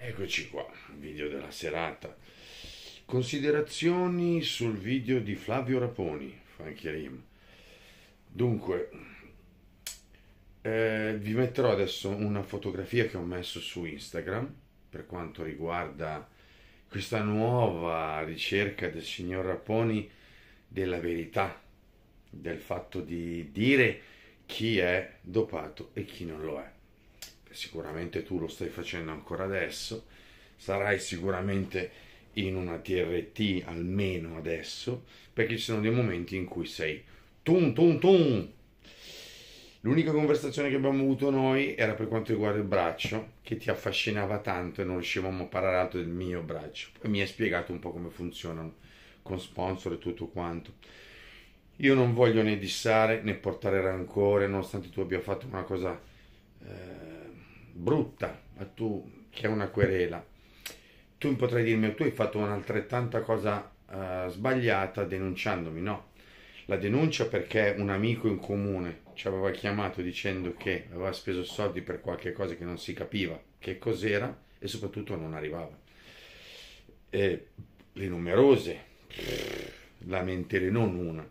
Eccoci qua, video della serata. Considerazioni sul video di Flavio Raponi, Franchirim. Dunque, eh, vi metterò adesso una fotografia che ho messo su Instagram per quanto riguarda questa nuova ricerca del signor Raponi della verità, del fatto di dire chi è dopato e chi non lo è sicuramente tu lo stai facendo ancora adesso, sarai sicuramente in una TRT almeno adesso, perché ci sono dei momenti in cui sei tum tum tum. L'unica conversazione che abbiamo avuto noi era per quanto riguarda il braccio, che ti affascinava tanto e non riuscivamo a parlare altro del mio braccio. Poi mi hai spiegato un po' come funzionano con sponsor e tutto quanto. Io non voglio né dissare né portare rancore, nonostante tu abbia fatto una cosa eh, brutta, ma tu che è una querela, tu potrai dirmi tu hai fatto un'altrettanta cosa uh, sbagliata denunciandomi, no. La denuncia perché un amico in comune ci aveva chiamato dicendo che aveva speso soldi per qualche cosa che non si capiva che cos'era e soprattutto non arrivava. E le numerose lamentele non una,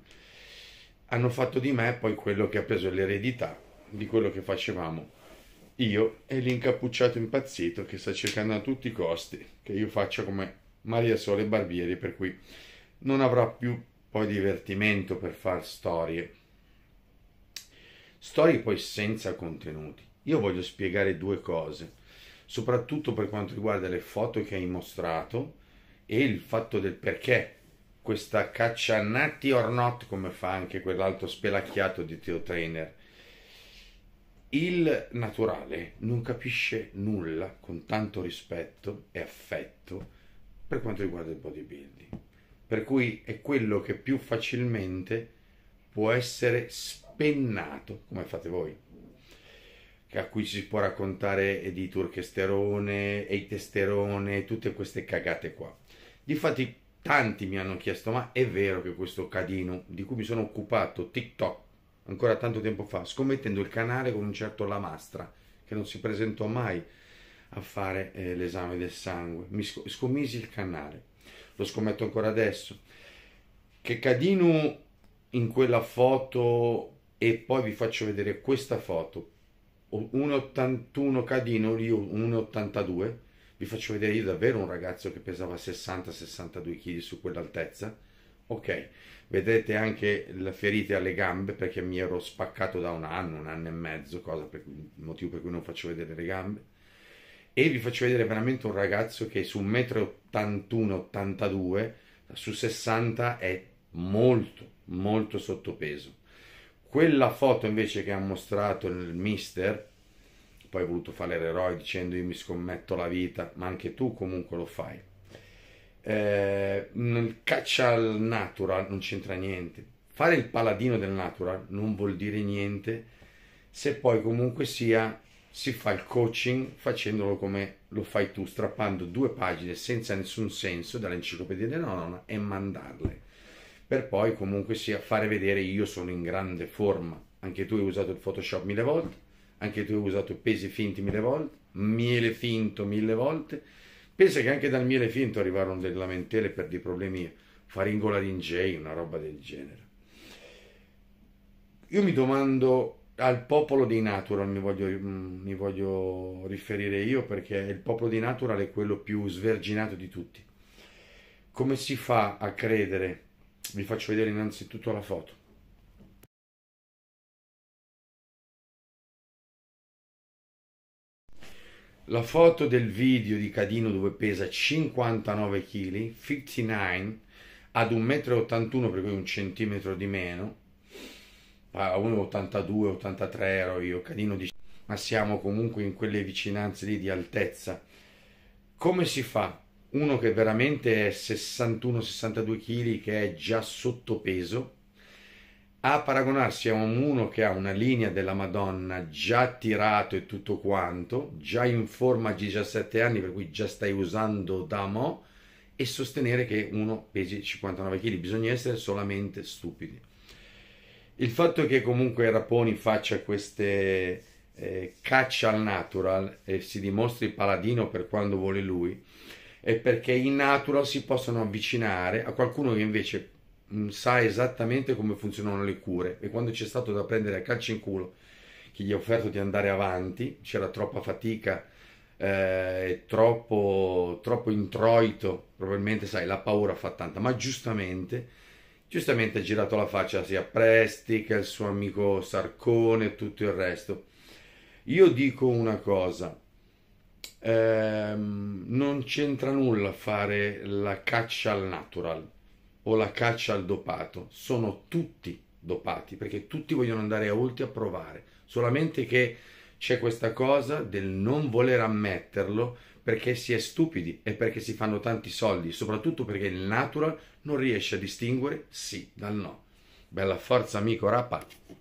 hanno fatto di me poi quello che ha preso l'eredità di quello che facevamo io e l'incappucciato impazzito che sta cercando a tutti i costi che io faccia come Maria Sole Barbieri, per cui non avrà più poi divertimento per far storie. Storie poi senza contenuti. Io voglio spiegare due cose, soprattutto per quanto riguarda le foto che hai mostrato e il fatto del perché questa caccia a natti or not, come fa anche quell'altro spelacchiato di Teo Trainer il naturale non capisce nulla con tanto rispetto e affetto per quanto riguarda il bodybuilding, per cui è quello che più facilmente può essere spennato, come fate voi, a cui si può raccontare di turchesterone, e eitesterone, tutte queste cagate qua. Difatti tanti mi hanno chiesto, ma è vero che questo cadino di cui mi sono occupato, TikTok, ancora tanto tempo fa, scommettendo il canale con un certo Lamastra, che non si presentò mai a fare eh, l'esame del sangue. Mi sc- scommisi il canale, lo scommetto ancora adesso. Che Cadino in quella foto e poi vi faccio vedere questa foto, 1,81 Cadino, io 1,82, vi faccio vedere io davvero un ragazzo che pesava 60-62 kg su quell'altezza Ok, vedete anche le ferite alle gambe perché mi ero spaccato da un anno, un anno e mezzo, cosa per cui, motivo per cui non faccio vedere le gambe. E vi faccio vedere veramente un ragazzo che su 1,81-82 m su 60 è molto, molto sottopeso. Quella foto invece che ha mostrato il mister, poi ho voluto fare l'eroe dicendo io mi scommetto la vita, ma anche tu comunque lo fai. Eh, nel caccia al natural non c'entra niente. Fare il paladino del natural non vuol dire niente se poi comunque sia si fa il coaching facendolo come lo fai tu, strappando due pagine senza nessun senso dall'enciclopedia della nonna e mandarle. Per poi comunque sia fare vedere io sono in grande forma. Anche tu hai usato il Photoshop mille volte, anche tu hai usato pesi finti mille volte, miele finto mille volte Pensa che anche dal miele finto arrivarono delle lamentele per dei problemi faringola faringolaringei, una roba del genere. Io mi domando al popolo dei natural, mi voglio, mm, mi voglio riferire io perché il popolo dei natural è quello più sverginato di tutti. Come si fa a credere? Vi faccio vedere innanzitutto la foto La foto del video di Cadino dove pesa 59 kg, 59, ad 1,81 m per cui un centimetro di meno, a 1,82, 83 ero io, Cadino di... ma siamo comunque in quelle vicinanze lì di altezza. Come si fa? Uno che veramente è 61-62 kg, che è già sottopeso, a paragonarsi a un uno che ha una linea della Madonna già tirato e tutto quanto, già in forma a 17 anni, per cui già stai usando da mo, e sostenere che uno pesi 59 kg, bisogna essere solamente stupidi. Il fatto che comunque Raponi faccia queste eh, caccia al natural e si dimostri paladino per quando vuole lui, è perché in natural si possono avvicinare a qualcuno che invece mh, mm, sa esattamente come funzionano le cure e quando c'è stato da prendere a calcio in culo chi gli ha offerto di andare avanti, c'era troppa fatica, eh, troppo, troppo introito, probabilmente sai la paura fa tanta, ma giustamente, giustamente ha girato la faccia sia a Presti che al suo amico Sarcone e tutto il resto. Io dico una cosa, ehm, non c'entra nulla fare la caccia al natural o la caccia al dopato, sono tutti dopati perché tutti vogliono andare a ulti a provare, solamente che c'è questa cosa del non voler ammetterlo perché si è stupidi e perché si fanno tanti soldi, soprattutto perché il natural non riesce a distinguere sì dal no. Bella forza amico Rapa.